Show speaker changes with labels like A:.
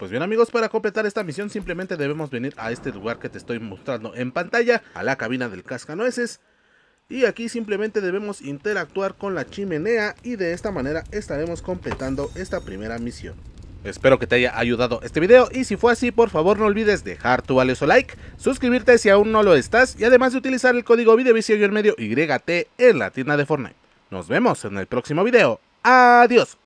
A: Pues bien amigos, para completar esta misión simplemente debemos venir a este lugar que te estoy mostrando en pantalla, a la cabina del cascanueces. Y aquí simplemente debemos interactuar con la chimenea y de esta manera estaremos completando esta primera misión. Espero que te haya ayudado este video y si fue así por favor no olvides dejar tu valioso like, suscribirte si aún no lo estás y además de utilizar el código y en medio YT en la tienda de Fortnite. Nos vemos en el
B: próximo video.
C: Adiós.